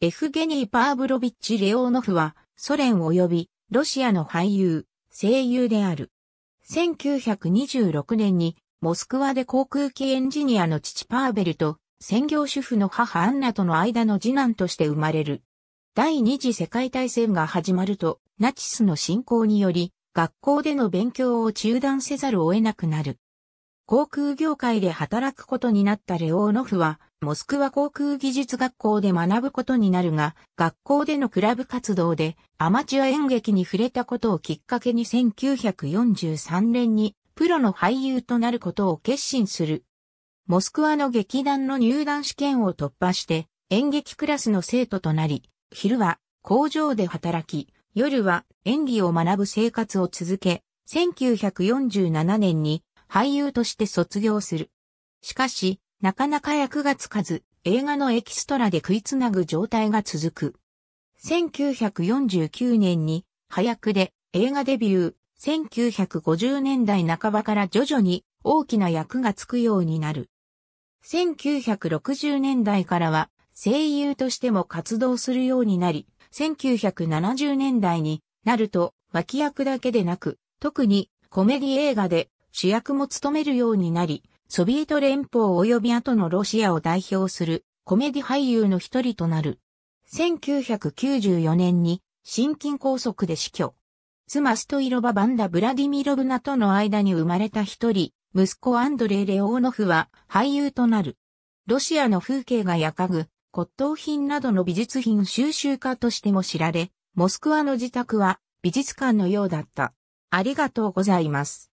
エフゲニー・パーブロビッチ・レオーノフは、ソ連及び、ロシアの俳優、声優である。1926年に、モスクワで航空機エンジニアの父パーベルと、専業主婦の母アンナとの間の次男として生まれる。第二次世界大戦が始まると、ナチスの侵攻により、学校での勉強を中断せざるを得なくなる。航空業界で働くことになったレオーノフは、モスクワ航空技術学校で学ぶことになるが、学校でのクラブ活動でアマチュア演劇に触れたことをきっかけに1943年にプロの俳優となることを決心する。モスクワの劇団の入団試験を突破して演劇クラスの生徒となり、昼は工場で働き、夜は演技を学ぶ生活を続け、1947年に俳優として卒業する。しかし、なかなか役がつかず、映画のエキストラで食いつなぐ状態が続く。1949年に、早くで映画デビュー、1950年代半ばから徐々に大きな役がつくようになる。1960年代からは声優としても活動するようになり、1970年代になると脇役だけでなく、特にコメディ映画で主役も務めるようになり、ソビエト連邦及び後のロシアを代表するコメディ俳優の一人となる。1994年に心筋高速で死去。妻ストイロバ・バンダ・ブラディミロブナとの間に生まれた一人、息子アンドレイ・レオーノフは俳優となる。ロシアの風景が焼かぐ、骨董品などの美術品収集家としても知られ、モスクワの自宅は美術館のようだった。ありがとうございます。